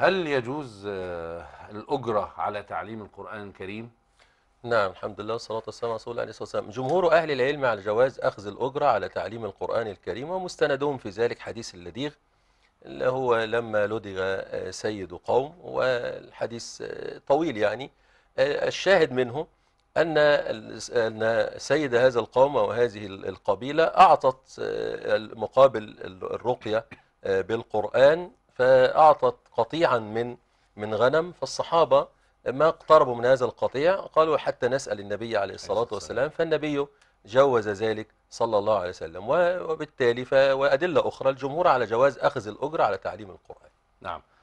هل يجوز آه، الأجرة على تعليم القرآن الكريم؟ نعم الحمد لله والصلاة والسلام على رسول الله عليه الصلاة والسلام جمهور أهل العلم على جواز أخذ الأجرة على تعليم القرآن الكريم ومستندهم في ذلك حديث اللديغ اللي هو لما لدغ آه، سيد قوم والحديث آه، طويل يعني الشاهد منه أن أن سيد هذا القوم أو هذه القبيلة أعطت مقابل الرقية بالقرآن فأعطت قطيعا من من غنم فالصحابة ما اقتربوا من هذا القطيع قالوا حتى نسأل النبي عليه الصلاة والسلام فالنبي جوز ذلك صلى الله عليه وسلم وبالتالي وأدلة أخرى الجمهور على جواز أخذ الأجر على تعليم القرآن نعم